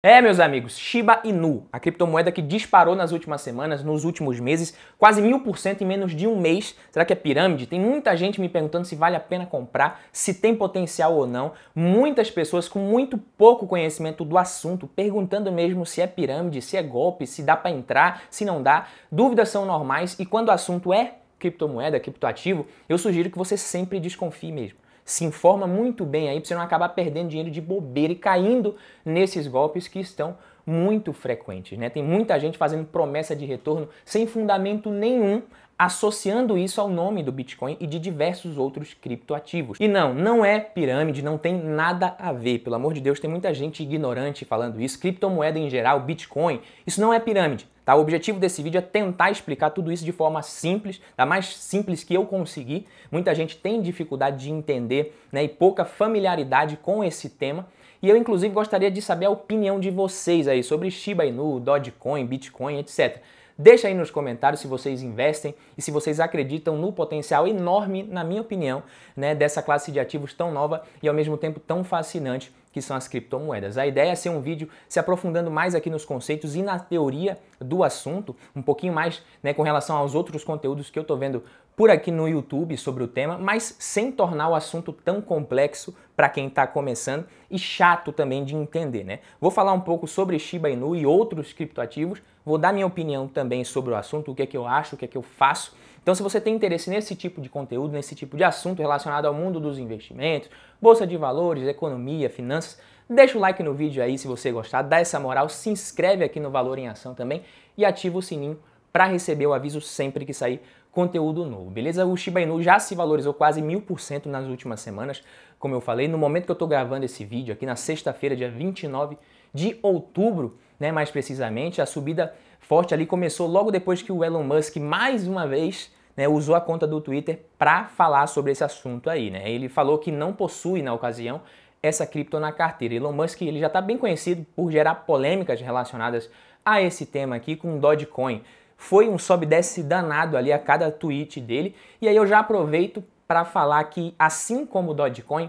É, meus amigos, Shiba Inu, a criptomoeda que disparou nas últimas semanas, nos últimos meses, quase mil por cento em menos de um mês. Será que é pirâmide? Tem muita gente me perguntando se vale a pena comprar, se tem potencial ou não. Muitas pessoas com muito pouco conhecimento do assunto perguntando mesmo se é pirâmide, se é golpe, se dá para entrar, se não dá. Dúvidas são normais e quando o assunto é criptomoeda, criptoativo, eu sugiro que você sempre desconfie mesmo. Se informa muito bem aí para você não acabar perdendo dinheiro de bobeira e caindo nesses golpes que estão muito frequentes, né? Tem muita gente fazendo promessa de retorno sem fundamento nenhum, associando isso ao nome do Bitcoin e de diversos outros criptoativos. E não, não é pirâmide, não tem nada a ver. Pelo amor de Deus, tem muita gente ignorante falando isso. Criptomoeda em geral, Bitcoin, isso não é pirâmide. Tá? O objetivo desse vídeo é tentar explicar tudo isso de forma simples, da tá? mais simples que eu consegui. Muita gente tem dificuldade de entender né, e pouca familiaridade com esse tema. E eu, inclusive, gostaria de saber a opinião de vocês aí sobre Shiba Inu, Dogecoin, Bitcoin, etc. Deixa aí nos comentários se vocês investem e se vocês acreditam no potencial enorme, na minha opinião, né, dessa classe de ativos tão nova e ao mesmo tempo tão fascinante que são as criptomoedas. A ideia é ser um vídeo se aprofundando mais aqui nos conceitos e na teoria do assunto, um pouquinho mais né, com relação aos outros conteúdos que eu estou vendo por aqui no YouTube sobre o tema, mas sem tornar o assunto tão complexo para quem está começando e chato também de entender. Né? Vou falar um pouco sobre Shiba Inu e outros criptoativos, vou dar minha opinião também sobre o assunto, o que é que eu acho, o que é que eu faço então, se você tem interesse nesse tipo de conteúdo, nesse tipo de assunto relacionado ao mundo dos investimentos, bolsa de valores, economia, finanças, deixa o like no vídeo aí se você gostar, dá essa moral, se inscreve aqui no Valor em Ação também e ativa o sininho para receber o aviso sempre que sair conteúdo novo, beleza? O Shiba Inu já se valorizou quase mil por cento nas últimas semanas, como eu falei. No momento que eu estou gravando esse vídeo, aqui na sexta-feira, dia 29 de outubro, né, mais precisamente, a subida forte ali começou logo depois que o Elon Musk mais uma vez né, usou a conta do Twitter para falar sobre esse assunto aí. Né? Ele falou que não possui, na ocasião, essa cripto na carteira. Elon Musk ele já está bem conhecido por gerar polêmicas relacionadas a esse tema aqui com Dogecoin. Foi um sobe desce danado ali a cada tweet dele. E aí eu já aproveito para falar que, assim como o Dogecoin,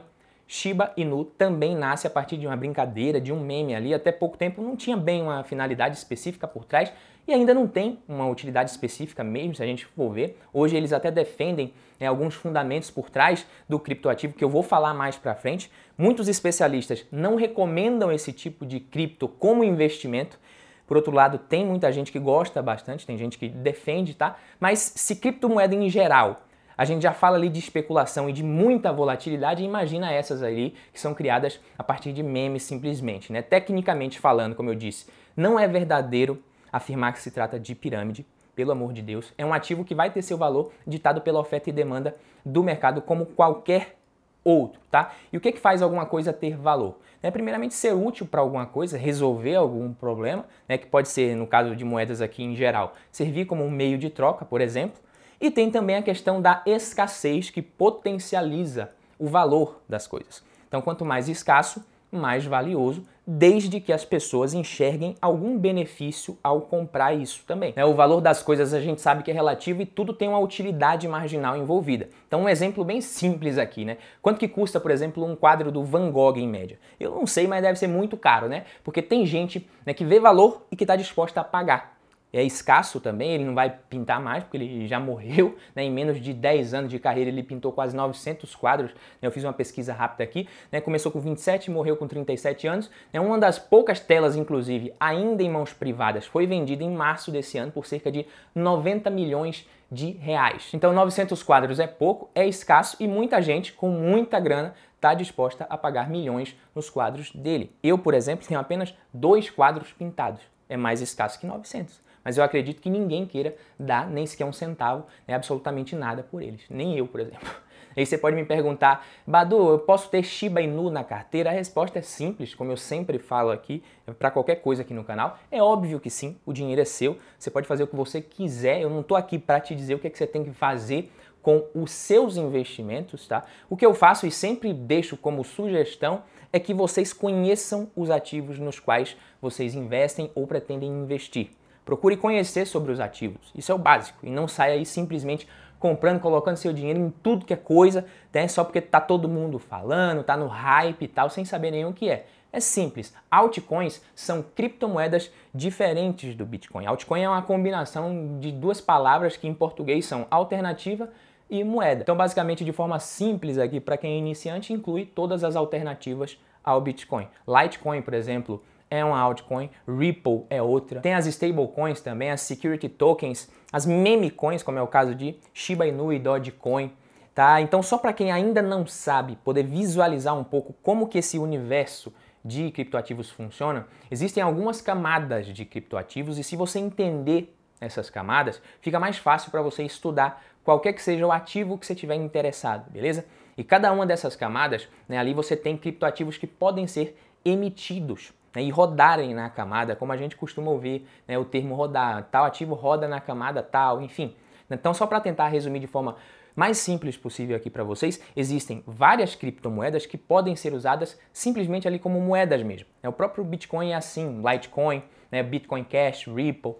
Shiba Inu também nasce a partir de uma brincadeira, de um meme ali. Até pouco tempo não tinha bem uma finalidade específica por trás e ainda não tem uma utilidade específica mesmo, se a gente for ver. Hoje eles até defendem né, alguns fundamentos por trás do criptoativo que eu vou falar mais para frente. Muitos especialistas não recomendam esse tipo de cripto como investimento. Por outro lado, tem muita gente que gosta bastante, tem gente que defende, tá? Mas se criptomoeda em geral a gente já fala ali de especulação e de muita volatilidade, imagina essas ali que são criadas a partir de memes simplesmente, né? Tecnicamente falando, como eu disse, não é verdadeiro afirmar que se trata de pirâmide, pelo amor de Deus, é um ativo que vai ter seu valor ditado pela oferta e demanda do mercado como qualquer outro, tá? E o que, é que faz alguma coisa ter valor? Né? Primeiramente, ser útil para alguma coisa, resolver algum problema, né? que pode ser, no caso de moedas aqui em geral, servir como um meio de troca, por exemplo, e tem também a questão da escassez que potencializa o valor das coisas. Então, quanto mais escasso, mais valioso, desde que as pessoas enxerguem algum benefício ao comprar isso também. É, o valor das coisas a gente sabe que é relativo e tudo tem uma utilidade marginal envolvida. Então, um exemplo bem simples aqui, né? Quanto que custa, por exemplo, um quadro do Van Gogh em média? Eu não sei, mas deve ser muito caro, né? Porque tem gente né, que vê valor e que está disposta a pagar é escasso também, ele não vai pintar mais, porque ele já morreu, né? em menos de 10 anos de carreira ele pintou quase 900 quadros, né? eu fiz uma pesquisa rápida aqui, né? começou com 27, morreu com 37 anos, né? uma das poucas telas, inclusive, ainda em mãos privadas, foi vendida em março desse ano por cerca de 90 milhões de reais. Então 900 quadros é pouco, é escasso e muita gente com muita grana está disposta a pagar milhões nos quadros dele. Eu, por exemplo, tenho apenas dois quadros pintados, é mais escasso que 900. Mas eu acredito que ninguém queira dar nem sequer um centavo, né, absolutamente nada por eles. Nem eu, por exemplo. Aí você pode me perguntar, Badu, eu posso ter Shiba Inu na carteira? A resposta é simples, como eu sempre falo aqui, é para qualquer coisa aqui no canal. É óbvio que sim, o dinheiro é seu, você pode fazer o que você quiser. Eu não estou aqui para te dizer o que, é que você tem que fazer com os seus investimentos, tá? O que eu faço e sempre deixo como sugestão é que vocês conheçam os ativos nos quais vocês investem ou pretendem investir. Procure conhecer sobre os ativos. Isso é o básico. E não saia aí simplesmente comprando, colocando seu dinheiro em tudo que é coisa, né? só porque tá todo mundo falando, tá no hype e tal, sem saber nem o que é. É simples. Altcoins são criptomoedas diferentes do Bitcoin. Altcoin é uma combinação de duas palavras que em português são alternativa e moeda. Então, basicamente, de forma simples aqui, para quem é iniciante, inclui todas as alternativas ao Bitcoin. Litecoin, por exemplo, é uma altcoin, Ripple é outra. Tem as stablecoins também, as security tokens, as meme coins, como é o caso de Shiba Inu e Dogecoin. Tá? Então, só para quem ainda não sabe poder visualizar um pouco como que esse universo de criptoativos funciona, existem algumas camadas de criptoativos e se você entender essas camadas, fica mais fácil para você estudar qualquer que seja o ativo que você tiver interessado, beleza? E cada uma dessas camadas, né, ali você tem criptoativos que podem ser emitidos né, e rodarem na camada, como a gente costuma ouvir né, o termo rodar, tal ativo roda na camada tal, enfim. Então, só para tentar resumir de forma mais simples possível aqui para vocês, existem várias criptomoedas que podem ser usadas simplesmente ali como moedas mesmo. É o próprio Bitcoin é assim, Litecoin, né, Bitcoin Cash, Ripple,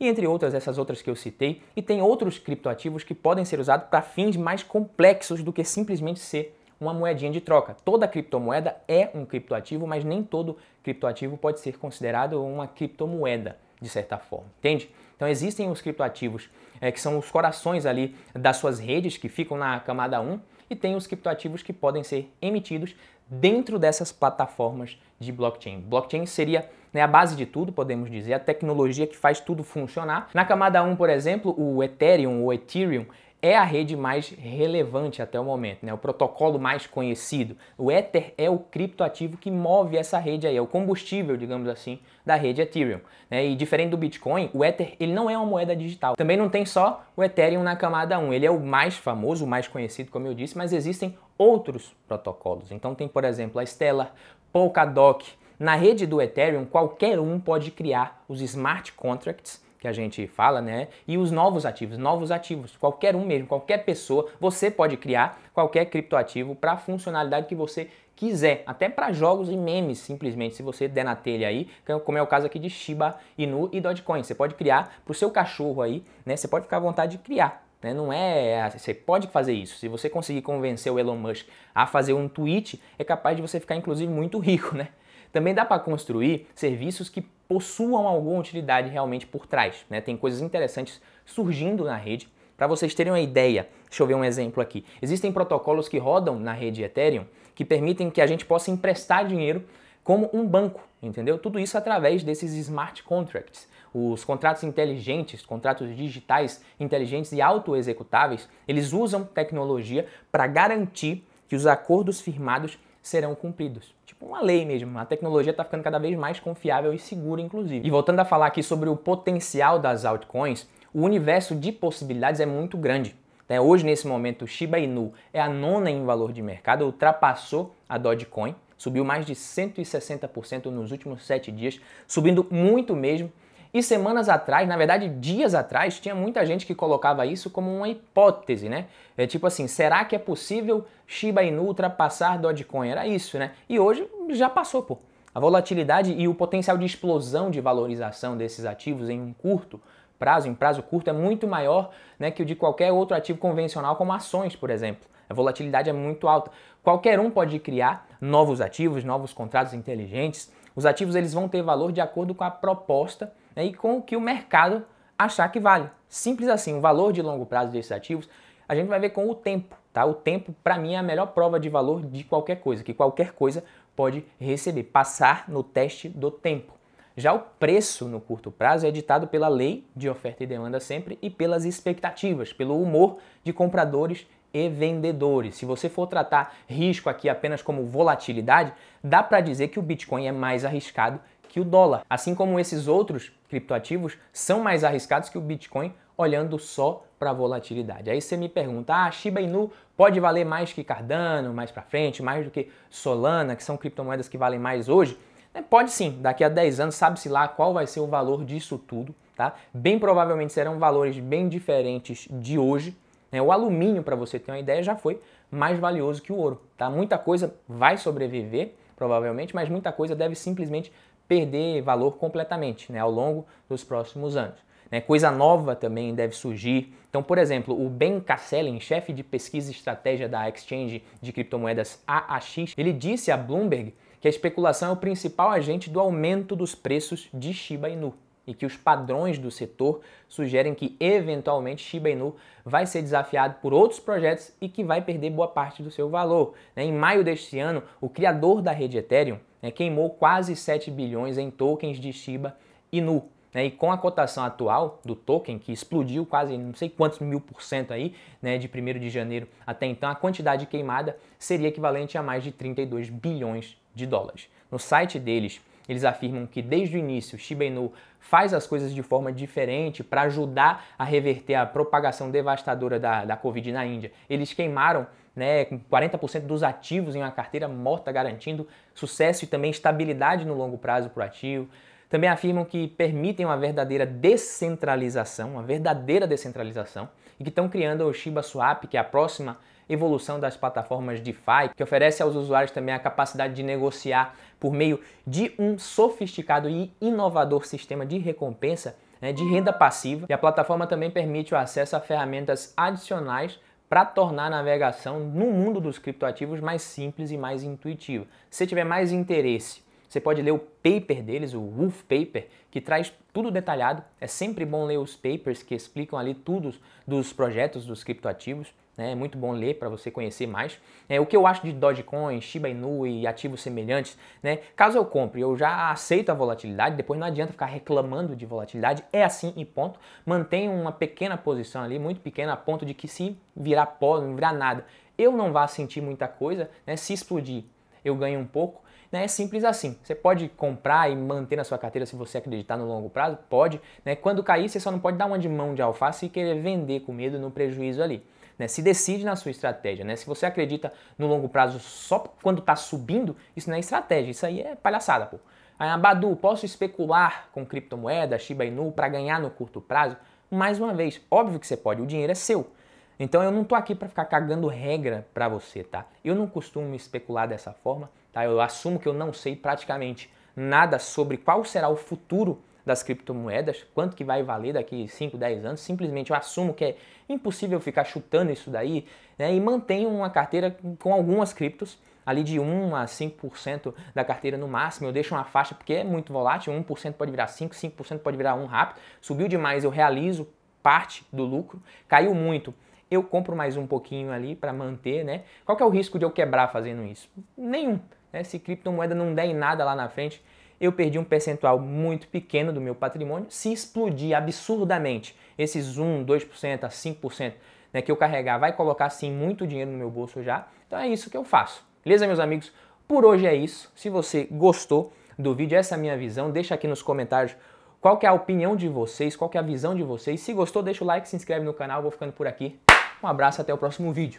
e entre outras, essas outras que eu citei, e tem outros criptoativos que podem ser usados para fins mais complexos do que simplesmente ser uma moedinha de troca. Toda criptomoeda é um criptoativo, mas nem todo criptoativo pode ser considerado uma criptomoeda, de certa forma, entende? Então existem os criptoativos é, que são os corações ali das suas redes que ficam na camada 1 e tem os criptoativos que podem ser emitidos dentro dessas plataformas de blockchain. Blockchain seria né, a base de tudo, podemos dizer, a tecnologia que faz tudo funcionar. Na camada 1, por exemplo, o Ethereum o Ethereum é a rede mais relevante até o momento, né? o protocolo mais conhecido. O Ether é o criptoativo que move essa rede aí, é o combustível, digamos assim, da rede Ethereum. Né? E diferente do Bitcoin, o Ether ele não é uma moeda digital. Também não tem só o Ethereum na camada 1, ele é o mais famoso, o mais conhecido, como eu disse, mas existem outros protocolos. Então tem, por exemplo, a Stellar, Polkadot. Na rede do Ethereum, qualquer um pode criar os smart contracts que a gente fala, né? E os novos ativos, novos ativos, qualquer um mesmo, qualquer pessoa, você pode criar qualquer criptoativo para a funcionalidade que você quiser, até para jogos e memes, simplesmente, se você der na telha aí, é como é o caso aqui de Shiba Inu e Dogecoin. Você pode criar para o seu cachorro aí, né? Você pode ficar à vontade de criar. Né? Não é, é. Você pode fazer isso. Se você conseguir convencer o Elon Musk a fazer um tweet, é capaz de você ficar, inclusive, muito rico, né? Também dá para construir serviços que possuam alguma utilidade realmente por trás. Né? Tem coisas interessantes surgindo na rede. Para vocês terem uma ideia, deixa eu ver um exemplo aqui. Existem protocolos que rodam na rede Ethereum que permitem que a gente possa emprestar dinheiro como um banco, entendeu? Tudo isso através desses smart contracts. Os contratos inteligentes, contratos digitais inteligentes e autoexecutáveis, eles usam tecnologia para garantir que os acordos firmados serão cumpridos. Tipo uma lei mesmo. A tecnologia está ficando cada vez mais confiável e segura, inclusive. E voltando a falar aqui sobre o potencial das altcoins, o universo de possibilidades é muito grande. Né? Hoje, nesse momento, Shiba Inu é a nona em valor de mercado, ultrapassou a Dogecoin, subiu mais de 160% nos últimos sete dias, subindo muito mesmo e semanas atrás, na verdade dias atrás, tinha muita gente que colocava isso como uma hipótese, né? É tipo assim, será que é possível Shiba Inu ultrapassar Dogecoin? Era isso, né? E hoje já passou, pô. A volatilidade e o potencial de explosão de valorização desses ativos em um curto prazo, em prazo curto, é muito maior né, que o de qualquer outro ativo convencional, como ações, por exemplo. A volatilidade é muito alta. Qualquer um pode criar novos ativos, novos contratos inteligentes. Os ativos eles vão ter valor de acordo com a proposta né, e com o que o mercado achar que vale. Simples assim, o valor de longo prazo desses ativos a gente vai ver com o tempo, tá? O tempo, para mim, é a melhor prova de valor de qualquer coisa, que qualquer coisa pode receber, passar no teste do tempo. Já o preço no curto prazo é ditado pela lei de oferta e demanda sempre e pelas expectativas, pelo humor de compradores e vendedores. Se você for tratar risco aqui apenas como volatilidade, dá para dizer que o Bitcoin é mais arriscado que o dólar, assim como esses outros criptoativos são mais arriscados que o Bitcoin olhando só para a volatilidade. Aí você me pergunta: "Ah, Shiba Inu pode valer mais que Cardano, mais para frente, mais do que Solana, que são criptomoedas que valem mais hoje?" É, pode sim, daqui a 10 anos sabe-se lá qual vai ser o valor disso tudo, tá? Bem provavelmente serão valores bem diferentes de hoje. Né? O alumínio, para você ter uma ideia, já foi mais valioso que o ouro, tá? Muita coisa vai sobreviver, provavelmente, mas muita coisa deve simplesmente perder valor completamente né, ao longo dos próximos anos. Né, coisa nova também deve surgir. Então, por exemplo, o Ben Casselin, chefe de pesquisa e estratégia da exchange de criptomoedas AAX, ele disse a Bloomberg que a especulação é o principal agente do aumento dos preços de Shiba Inu e que os padrões do setor sugerem que eventualmente Shiba Inu vai ser desafiado por outros projetos e que vai perder boa parte do seu valor. Né? Em maio deste ano, o criador da rede Ethereum né, queimou quase 7 bilhões em tokens de Shiba Inu. Né? E com a cotação atual do token, que explodiu quase não sei quantos mil por cento aí, né, de 1 de janeiro até então, a quantidade queimada seria equivalente a mais de 32 bilhões de dólares. No site deles, eles afirmam que desde o início Shiba Inu faz as coisas de forma diferente para ajudar a reverter a propagação devastadora da, da Covid na Índia. Eles queimaram né, 40% dos ativos em uma carteira morta, garantindo sucesso e também estabilidade no longo prazo para o ativo. Também afirmam que permitem uma verdadeira descentralização, uma verdadeira descentralização, e que estão criando o Shiba Swap, que é a próxima evolução das plataformas DeFi, que oferece aos usuários também a capacidade de negociar por meio de um sofisticado e inovador sistema de recompensa né, de renda passiva. E a plataforma também permite o acesso a ferramentas adicionais para tornar a navegação no mundo dos criptoativos mais simples e mais intuitiva. Se tiver mais interesse, você pode ler o paper deles, o Wolf Paper, que traz tudo detalhado. É sempre bom ler os papers que explicam ali tudo dos projetos dos criptoativos né? É muito bom ler para você conhecer mais. É, o que eu acho de Dogecoin, Shiba Inu e ativos semelhantes, né? Caso eu compre, eu já aceito a volatilidade, depois não adianta ficar reclamando de volatilidade, é assim e ponto. Mantenha uma pequena posição ali, muito pequena, a ponto de que se virar pó, não virar nada, eu não vá sentir muita coisa, né? Se explodir, eu ganho um pouco. Né? É simples assim. Você pode comprar e manter na sua carteira se você acreditar no longo prazo? Pode. Né? Quando cair, você só não pode dar uma de mão de alface e querer vender com medo no prejuízo ali né? Se decide na sua estratégia, né? Se você acredita no longo prazo só quando está subindo, isso não é estratégia, isso aí é palhaçada, pô. Aí, Abadu, posso especular com criptomoeda, Shiba Inu, para ganhar no curto prazo? Mais uma vez, óbvio que você pode, o dinheiro é seu. Então eu não tô aqui para ficar cagando regra para você, tá? Eu não costumo especular dessa forma, tá? Eu assumo que eu não sei praticamente nada sobre qual será o futuro das criptomoedas, quanto que vai valer daqui 5, 10 anos. Simplesmente eu assumo que é impossível ficar chutando isso daí né, e mantenho uma carteira com algumas criptos, ali de 1 a 5% da carteira no máximo. Eu deixo uma faixa porque é muito volátil, 1% pode virar 5, 5% pode virar 1 rápido. Subiu demais, eu realizo parte do lucro. Caiu muito, eu compro mais um pouquinho ali para manter, né? Qual que é o risco de eu quebrar fazendo isso? Nenhum. Né? Se criptomoeda não der em nada lá na frente, eu perdi um percentual muito pequeno do meu patrimônio. Se explodir absurdamente esses 1, 2%, 5% né, que eu carregar, vai colocar sim muito dinheiro no meu bolso já. Então é isso que eu faço. Beleza, meus amigos? Por hoje é isso. Se você gostou do vídeo, essa é a minha visão, deixa aqui nos comentários qual é a opinião de vocês, qual é a visão de vocês. Se gostou, deixa o like, se inscreve no canal, vou ficando por aqui. Um abraço, até o próximo vídeo.